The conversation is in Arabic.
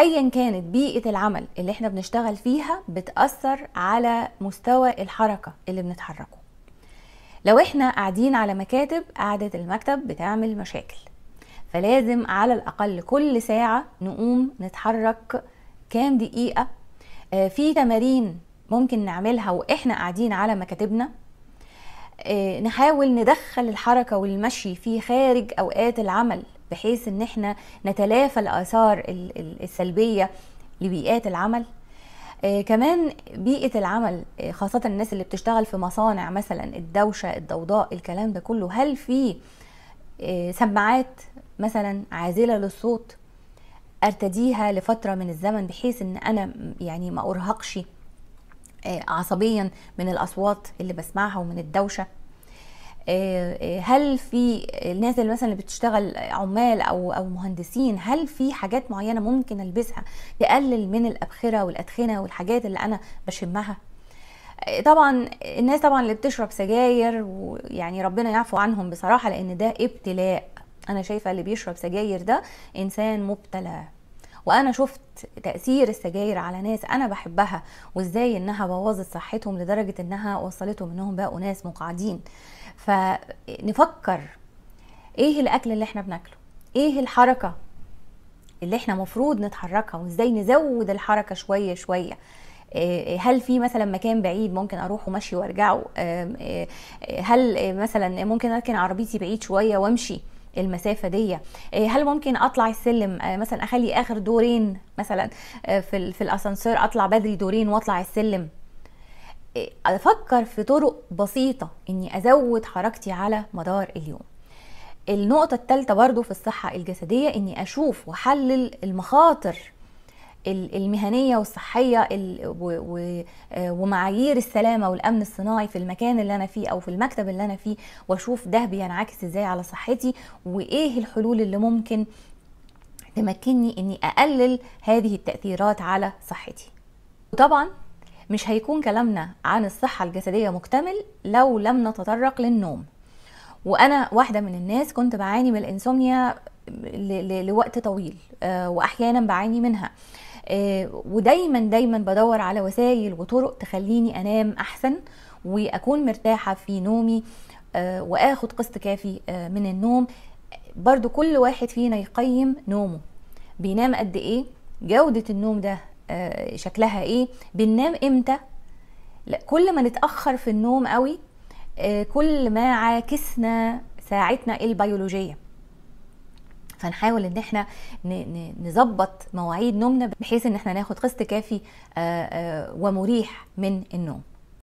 ايا كانت بيئه العمل اللي احنا بنشتغل فيها بتاثر على مستوى الحركه اللي بنتحركه لو احنا قاعدين على مكاتب قعده المكتب بتعمل مشاكل فلازم على الاقل كل ساعه نقوم نتحرك كام دقيقه آه، في تمارين ممكن نعملها واحنا قاعدين على مكاتبنا آه، نحاول ندخل الحركه والمشي في خارج اوقات العمل بحيث ان احنا نتلافى الاثار السلبيه لبيئات العمل آه، كمان بيئة العمل آه، خاصة الناس اللي بتشتغل في مصانع مثلا الدوشة الضوضاء الكلام ده كله هل في آه، سماعات مثلا عازلة للصوت ارتديها لفترة من الزمن بحيث ان انا يعني ما ارهقش عصبيا من الاصوات اللي بسمعها ومن الدوشه آه، آه، هل في الناس اللي مثلا اللي بتشتغل عمال او او مهندسين هل في حاجات معينه ممكن البسها تقلل من الابخره والادخنه والحاجات اللي انا بشمها آه، طبعا الناس طبعا اللي بتشرب سجاير ويعني ربنا يعفو عنهم بصراحه لان ده ابتلاء انا شايفه اللي بيشرب سجاير ده انسان مبتلى وانا شفت تاثير السجاير على ناس انا بحبها وازاي انها بوظت صحتهم لدرجه انها وصلتهم انهم بقوا ناس مقعدين فنفكر ايه الاكل اللي احنا بناكله ايه الحركه اللي احنا مفروض نتحركها وازاي نزود الحركه شويه شويه آه، آه، هل في مثلا مكان بعيد ممكن اروح ومشي وارجعه آه، هل مثلا ممكن اركن عربيتي بعيد شويه وامشي المسافه دي إيه، هل ممكن اطلع السلم إيه، مثلا اخلي اخر دورين مثلا إيه، في في الاسانسير اطلع بدري دورين واطلع السلم افكر في طرق بسيطه اني ازود حركتي على مدار اليوم النقطه الثالثه برضو في الصحه الجسديه اني اشوف واحلل المخاطر المهنيه والصحيه آه، ومعايير السلامه والامن الصناعي في المكان اللي انا فيه او في المكتب اللي انا فيه واشوف ده بينعكس ازاي على صحتي وايه الحلول اللي ممكن تمكنني اني اقلل هذه التاثيرات على صحتي وطبعا مش هيكون كلامنا عن الصحه الجسديه مكتمل لو لم نتطرق للنوم وانا واحده من الناس كنت بعاني من الانسومنيا لوقت طويل آه، واحيانا بعاني منها آه، ودايما دايما بدور على وسائل وطرق تخليني انام احسن واكون مرتاحه في نومي آه، واخد قسط كافي آه، من النوم برضو كل واحد فينا يقيم نومه بينام قد ايه جودة النوم ده شكلها ايه بننام امتى لا كل ما نتأخر في النوم قوي كل ما عاكسنا ساعتنا البيولوجية فنحاول ان احنا نظبط مواعيد نومنا بحيث ان احنا ناخد قسط كافي ومريح من النوم